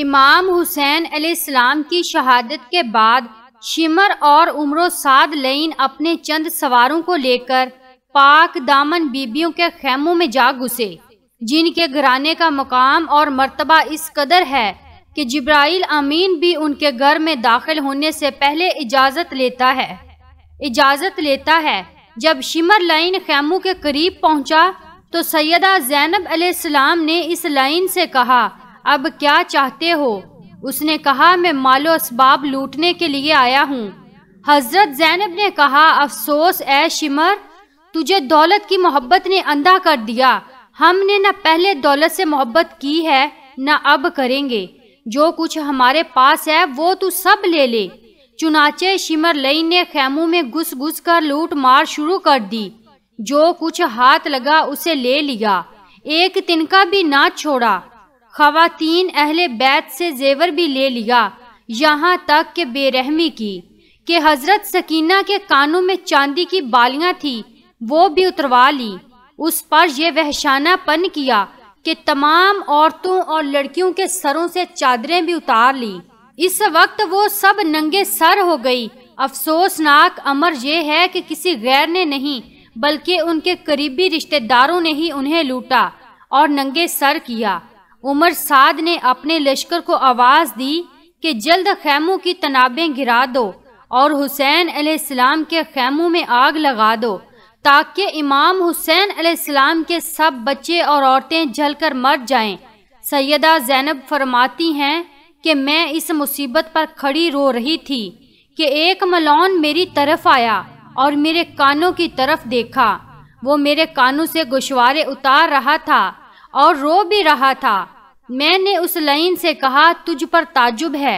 इमाम हुसैन अलैहिस्सलाम की शहादत के बाद शिमर और उम्र साद लईन अपने चंद सवारों को लेकर पाक दामन बीबियों के खेमों में जा घुसे जिनके घराने का मकाम और मर्तबा इस कदर है कि जब्राइल अमीन भी उनके घर में दाखिल होने से पहले इजाज़त लेता है इजाज़त लेता है जब शिमर लाइन खेमों के करीब पहुंचा तो सैदा जैनब अलैहिस्सलाम ने इस लाइन से कहा अब क्या चाहते हो उसने कहा मैं मालो इसबाब लूटने के लिए आया हूँ हज़रत जैनब ने कहा अफसोस ए शिमर तुझे दौलत की मोहब्बत ने अंधा कर दिया हमने न पहले दौलत से मोहब्बत की है न अब करेंगे जो कुछ हमारे पास है वो तू सब ले ले चुनाचे शिमर लई ने खेमों में घुस घुस कर लूट मार शुरू कर दी जो कुछ हाथ लगा उसे ले लिया एक तिनका भी ना छोड़ा खातिन अहले बैत से जेवर भी ले लिया यहाँ तक के बेरहमी की कि हजरत सकीना के कानों में चांदी की बालियाँ थी वो भी उतरवा ली उस पर यह पन किया कि तमाम औरतों और लड़कियों के सरों से चादरें भी उतार ली इस वक्त वो सब नंगे सर हो गई अफसोसनाक अमर यह है कि किसी गैर ने नहीं बल्कि उनके करीबी रिश्तेदारों ने ही उन्हें लूटा और नंगे सर किया उमर साद ने अपने लश्कर को आवाज़ दी कि जल्द खैमों की तनाबें गिरा दो और हुसैन अलैहिस्सलाम के खैमों में आग लगा दो ताकि इमाम हुसैन अलैहिस्सलाम के सब बच्चे और औरतें जलकर मर जाएं। सैदा जैनब फरमाती हैं कि मैं इस मुसीबत पर खड़ी रो रही थी कि एक मलौन मेरी तरफ आया और मेरे कानों की तरफ देखा वो मेरे कानों से गुशवारे उतार रहा था और रो भी रहा था मैंने उस लाइन से कहा तुझ पर ताजुब है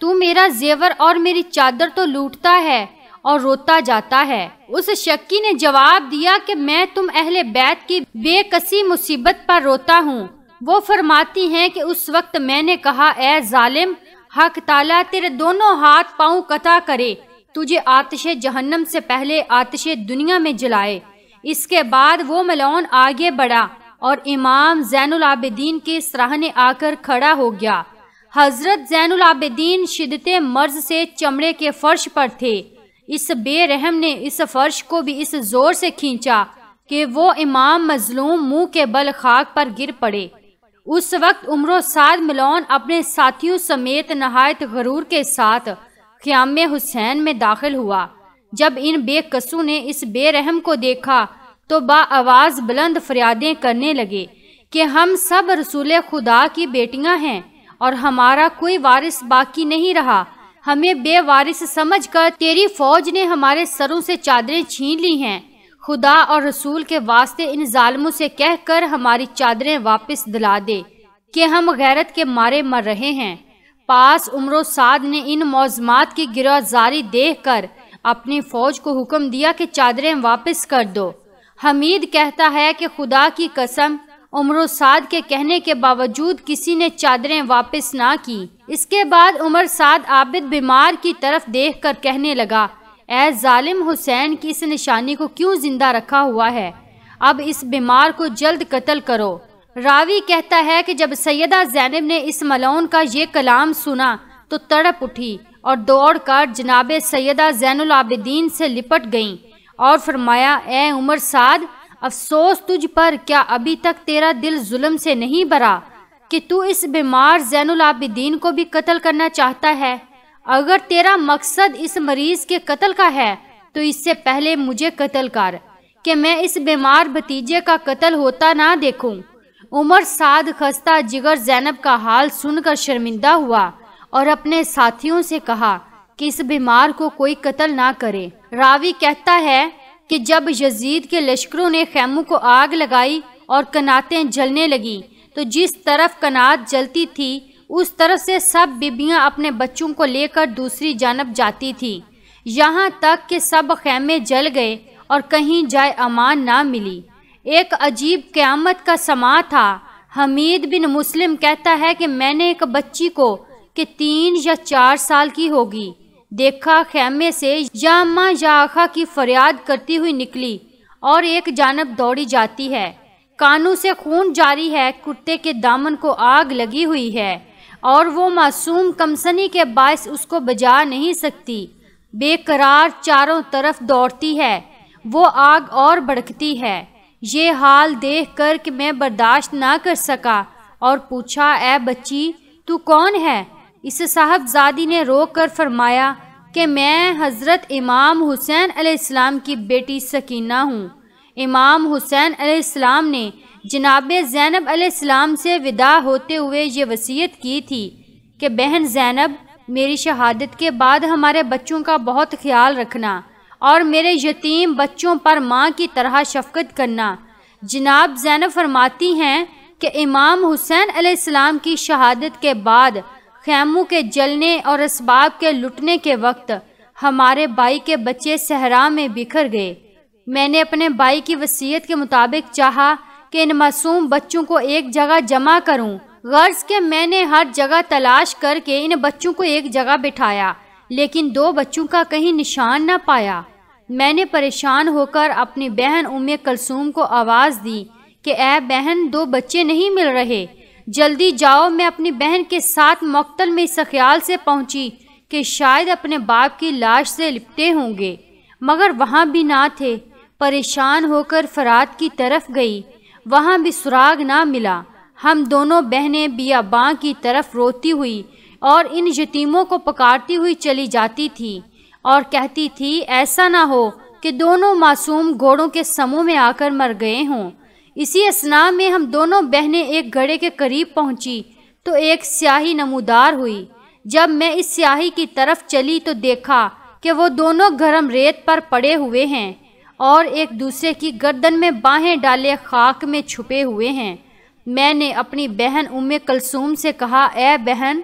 तू मेरा जेवर और मेरी चादर तो लूटता है और रोता जाता है उस शक्की ने जवाब दिया कि मैं तुम अहले बैत की बेकसी मुसीबत पर रोता हूँ वो फरमाती हैं कि उस वक्त मैंने कहा ए जालिम हक ताला तेरे दोनों हाथ पाऊँ कथा करे तुझे आतश जहन्नम से पहले आतश दुनिया में जलाए इसके बाद वो मलौन आगे बढ़ा और इमाम जैनुल आबिदीन के सराहने आकर खड़ा हो गया हजरत जैनुल आबिदीन शिदत मर्ज से चमड़े के फर्श पर थे इस बेरहम ने इस फर्श को भी इस जोर से खींचा कि वो इमाम मजलूम मुंह के बल खाक पर गिर पड़े उस वक्त उम्र साद मिलोन अपने साथियों समेत नहायत गरूर के साथ क़्याम हुसैन में दाखिल हुआ जब इन बेकसू ने इस बेरहम को देखा तो बाआवाज़ बुलंद फरियादें करने लगे कि हम सब रसूल खुदा की बेटियां हैं और हमारा कोई वारिस बाकी नहीं रहा हमें बेवारिस समझकर तेरी फौज ने हमारे सरों से चादरें छीन ली हैं खुदा और रसूल के वास्ते इन ालमों से कह कर हमारी चादरें वापस दिला दे कि हम गैरत के मारे मर रहे हैं पास उम्र साद ने इन मौजमात की गिरफ्तारी देख कर अपनी फौज को हुक्म दिया कि चादरें वापस कर दो हमीद कहता है कि खुदा की कसम उम्र साद के कहने के बावजूद किसी ने चादरें वापस ना की इसके बाद उमर साद आबिद बीमार की तरफ देख कर कहने लगा ए जालिम हुसैन की इस निशानी को क्यों जिंदा रखा हुआ है अब इस बीमार को जल्द कत्ल करो रावी कहता है कि जब सैदा जैनब ने इस मलौन का ये कलाम सुना तो तड़प उठी और दौड़ कर जनाब सैदा जैनदीन से लिपट गईं और फरमाया ए उमर साद अफसोस तुझ पर क्या अभी तक तेरा दिल जुल्म से नहीं भरा कि तू इस बीमार जैनुल आबिदीन को भी कत्ल करना चाहता है अगर तेरा मकसद इस मरीज के कत्ल का है तो इससे पहले मुझे कत्ल कर कि मैं इस बीमार भतीजे का कत्ल होता ना देखूं। उमर साद खस्ता जिगर जैनब का हाल सुनकर शर्मिंदा हुआ और अपने साथियों से कहा कि इस बीमार को कोई कत्ल ना करे रावी कहता है कि जब यजीद के लश्करों ने खैमू को आग लगाई और कनातें जलने लगी तो जिस तरफ कनात जलती थी उस तरफ से सब बीबियां अपने बच्चों को लेकर दूसरी जानब जाती थी यहाँ तक कि सब खैमे जल गए और कहीं जाए अमान ना मिली एक अजीब क़्यामत का समा था हमीद बिन मुस्लिम कहता है कि मैंने एक बच्ची को कि तीन या चार साल की होगी देखा खेमे से या या आखा की फरियाद करती हुई निकली और एक जानब दौड़ी जाती है कानों से खून जारी है कुर्ते के दामन को आग लगी हुई है और वो मासूम कमसनी के बायस उसको बजा नहीं सकती बेकरार चारों तरफ दौड़ती है वो आग और भड़कती है ये हाल देख कर कि मैं बर्दाश्त ना कर सका और पूछा ए बच्ची तू कौन है इसे साहबजादी ने रोक कर फरमाया कि मैं हज़रत इमाम हुसैन अलैहिस्सलाम की बेटी सकीना हूँ इमाम हुसैन अलैहिस्सलाम ने जनाब जैनब अलैहिस्सलाम से विदा होते हुए ये वसीयत की थी कि बहन जैनब मेरी शहादत के बाद हमारे बच्चों का बहुत ख्याल रखना और मेरे यतीम बच्चों पर माँ की तरह शफकत करना जनाब जैनब फरमाती हैं कि इमाम हुसैन अलैहिस्सलाम की शहादत के बाद खैमू के जलने और इसबाब के लुटने के वक्त हमारे भाई के बच्चे सहरा में बिखर गए मैंने अपने भाई की वसीयत के मुताबिक चाहा कि इन मासूम बच्चों को एक जगह जमा करूं। गर्ज के मैंने हर जगह तलाश करके इन बच्चों को एक जगह बिठाया लेकिन दो बच्चों का कहीं निशान ना पाया मैंने परेशान होकर अपनी बहन उम्मे कलसूम को आवाज़ दी कि ए बहन दो बच्चे नहीं मिल रहे जल्दी जाओ मैं अपनी बहन के साथ मक्तल में इस ख्याल से पहुंची कि शायद अपने बाप की लाश से लिपटे होंगे मगर वहाँ भी ना थे परेशान होकर फरात की तरफ गई वहाँ भी सुराग ना मिला हम दोनों बहनें बियाबां की तरफ रोती हुई और इन यतीमों को पकारती हुई चली जाती थी और कहती थी ऐसा ना हो कि दोनों मासूम घोड़ों के समूह में आकर मर गए हों इसी असना में हम दोनों बहनें एक घड़े के करीब पहुंची तो एक स्याही नमूदार हुई जब मैं इस स्याही की तरफ चली तो देखा कि वो दोनों गर्म रेत पर पड़े हुए हैं और एक दूसरे की गर्दन में बाहें डाले खाक में छुपे हुए हैं मैंने अपनी बहन उम कलसूम से कहा ए बहन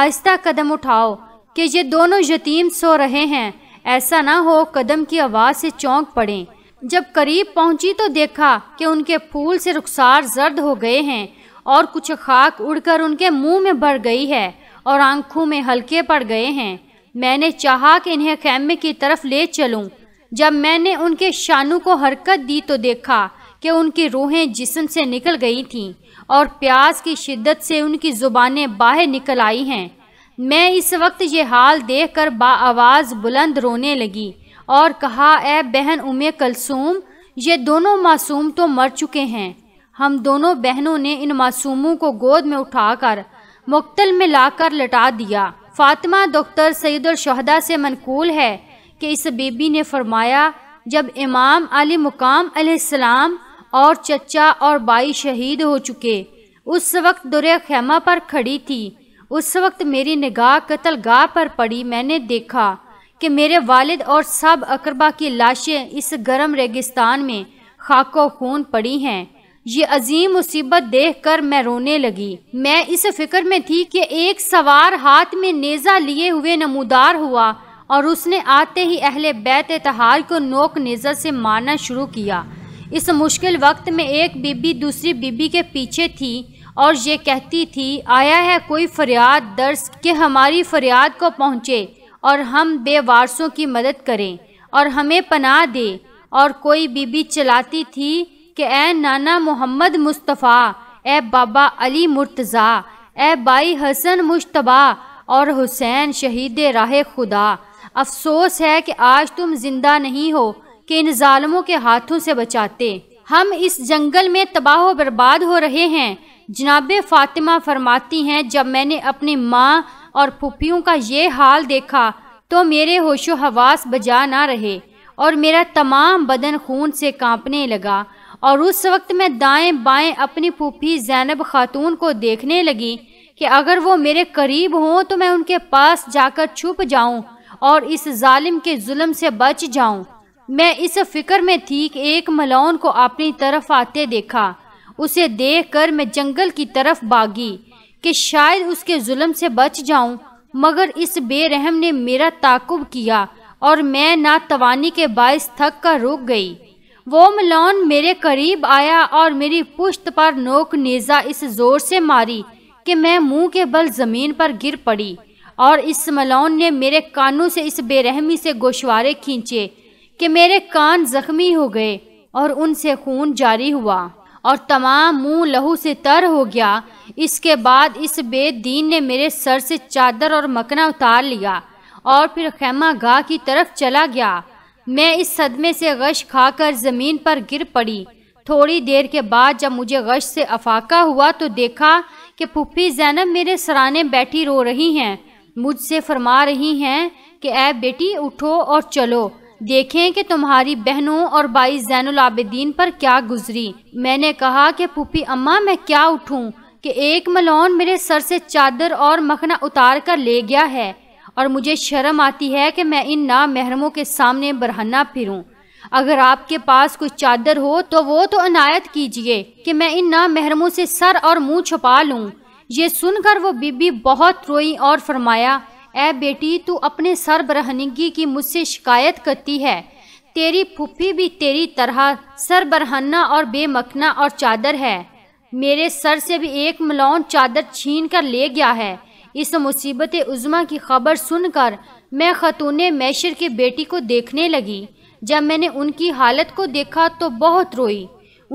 आहिस्ता कदम उठाओ कि ये दोनों यतीम सो रहे हैं ऐसा ना हो कदम की आवाज़ से चौंक पड़ें जब करीब पहुंची तो देखा कि उनके फूल से रुखसार जर्द हो गए हैं और कुछ खाक उड़कर उनके मुंह में भर गई है और आंखों में हल्के पड़ गए हैं मैंने चाहा कि इन्हें खैमे की तरफ ले चलूं। जब मैंने उनके शानू को हरकत दी तो देखा कि उनकी रूहें जिसम से निकल गई थीं और प्यास की शिद्दत से उनकी ज़ुबानें बाहर निकल आई हैं मैं इस वक्त ये हाल देख कर बाआवाज़ बुलंद रोने लगी और कहा ए बहन उम कलसूम ये दोनों मासूम तो मर चुके हैं हम दोनों बहनों ने इन मासूमों को गोद में उठाकर मक्तल में लाकर लटा दिया फातिमा डॉक्टर सैद शहदा से मनकूल है कि इस बेबी ने फरमाया जब इमाम अली मुकाम अलैहिस्सलाम और चचा और बाई शहीद हो चुके उस वक्त दुरे खेमा पर खड़ी थी उस वक्त मेरी निगाह कतलगाह पर पड़ी मैंने देखा कि मेरे वालिद और सब अकरबा की लाशें इस गर्म रेगिस्तान में खाको खून पड़ी हैं ये अजीम मुसीबत देख कर मैं रोने लगी मैं इस फिक्र में थी कि एक सवार हाथ में नेज़ा लिए हुए नमूदार हुआ और उसने आते ही अहले बैत तहार को नोक नेज़ा से मारना शुरू किया इस मुश्किल वक्त में एक बीबी दूसरी बीबी के पीछे थी और ये कहती थी आया है कोई फरियाद दर्ज कि हमारी फरियाद को पहुँचे और हम बेवारसों की मदद करें और हमें पनाह दे और कोई बीबी चलाती थी कि ए नाना मोहम्मद मुस्तफ़ा ए बाबा अली मुर्तज़ा ए बाई हसन मुशतबा और हुसैन शहीद राह खुदा अफसोस है कि आज तुम जिंदा नहीं हो कि इन ालमों के हाथों से बचाते हम इस जंगल में तबाह बर्बाद हो रहे हैं जनाब फातिमा फरमाती हैं जब मैंने अपनी माँ और फुफियों का ये हाल देखा तो मेरे होशो हवास बजा ना रहे और मेरा तमाम बदन खून से कांपने लगा और उस वक्त मैं दाएं बाएं अपनी फूफी जैनब खातून को देखने लगी कि अगर वो मेरे करीब हों तो मैं उनके पास जाकर छुप जाऊं और इस जालिम के जुल्म से बच जाऊं मैं इस फिक्र में थी कि एक मलौन को अपनी तरफ आते देखा उसे देख कर मैं जंगल की तरफ भागी कि शायद उसके जुल्म से बच जाऊं मगर इस बेरहम ने मेरा ताकुब किया और मैं नातवानी के बायस थक कर रुक गई वो मलौन मेरे करीब आया और मेरी पुश्त पर नोक नेज़ा इस ज़ोर से मारी कि मैं मुंह के बल ज़मीन पर गिर पड़ी और इस मलौन ने मेरे कानों से इस बेरहमी से गोशवारे खींचे कि मेरे कान ज़ख्मी हो गए और उनसे खून जारी हुआ और तमाम मुंह लहू से तर हो गया इसके बाद इस बेदीन ने मेरे सर से चादर और मकना उतार लिया और फिर खेमा गाह की तरफ चला गया मैं इस सदमे से गश खाकर ज़मीन पर गिर पड़ी थोड़ी देर के बाद जब मुझे गश से अफाका हुआ तो देखा कि पुप्पी जैनब मेरे सराने बैठी रो रही हैं मुझसे फरमा रही हैं कि ऐ बेटी उठो और चलो देखें कि तुम्हारी बहनों और बाई जैनलाबद्दीन पर क्या गुजरी मैंने कहा कि पुपी अम्मा मैं क्या उठूं कि एक मलौन मेरे सर से चादर और मखना उतार कर ले गया है और मुझे शर्म आती है कि मैं इन ना महरमों के सामने बरहना फिरूं अगर आपके पास कोई चादर हो तो वो तो अनायत कीजिए कि मैं इन ना महरमों से सर और मुंह छुपा लूं ये सुनकर वो बीबी बहुत रोई और फरमाया ए बेटी तू अपने सर की मुझसे शिकायत करती है तेरी फूफी भी तेरी तरह सर बरहना और बेमकना और चादर है मेरे सर से भी एक मलौन चादर छीन कर ले गया है इस मुसीबत उज़मा की खबर सुनकर मैं खतून मैशर की बेटी को देखने लगी जब मैंने उनकी हालत को देखा तो बहुत रोई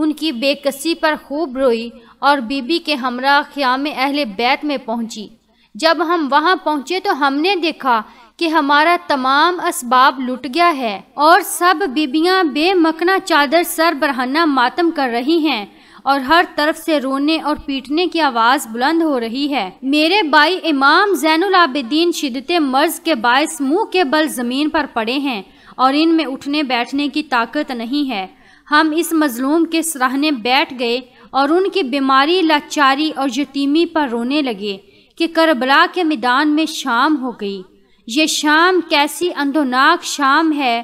उनकी बेकसी पर खूब रोई और बीबी के हमरा ख़्याम अहले बैत में पहुंची जब हम वहाँ पहुँचे तो हमने देखा कि हमारा तमाम इसबाब लुट गया है और सब बीबियाँ बेमकना चादर सर बरहना मातम कर रही हैं और हर तरफ से रोने और पीटने की आवाज़ बुलंद हो रही है मेरे भाई इमाम जैनदीन आबिदीन शिदत मर्ज के बायस मुँह के बल ज़मीन पर पड़े हैं और इनमें उठने बैठने की ताकत नहीं है हम इस मजलूम के सराहने बैठ गए और उनकी बीमारी लाचारी और यतीमी पर रोने लगे कि करबला के मैदान में शाम हो गई ये शाम कैसी अंधोनाक शाम है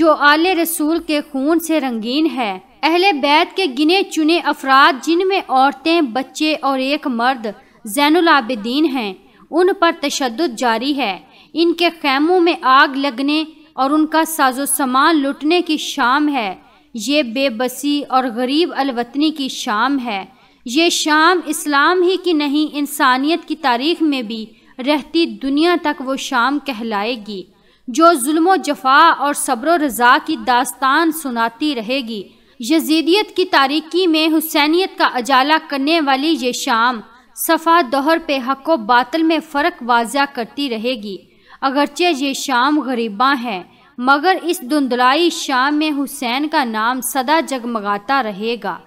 जो आले रसूल के खून से रंगीन है अहले बैत के गिने चुने अफराद जिनमें औरतें बच्चे और एक मर्द जैनलाबद्दीन हैं उन पर तशद जारी है इनके खैमों में आग लगने और उनका साजो सामान लुटने की शाम है ये बेबसी और गरीब अलवतनी की शाम है ये शाम इस्लाम ही की नहीं इंसानियत की तारीख में भी रहती दुनिया तक वो शाम कहलाएगी जो जुल्म जफा और सब्र रज़ा की दास्तान सुनाती रहेगी यजीदियत की तारीकी में हुसैनियत का अजाला करने वाली ये शाम सफ़ा दोहर पे हक व बातल में फ़र्क वाजा करती रहेगी अगरचे ये शाम गरीबा है मगर इस धुंधलाई शाम में हुसैन का नाम सदा जगमगाता रहेगा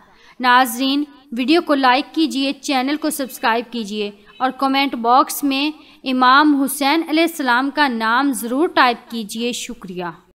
नाजरीन वीडियो को लाइक कीजिए चैनल को सब्सक्राइब कीजिए और कमेंट बॉक्स में इमाम हुसैन सलाम का नाम ज़रूर टाइप कीजिए शुक्रिया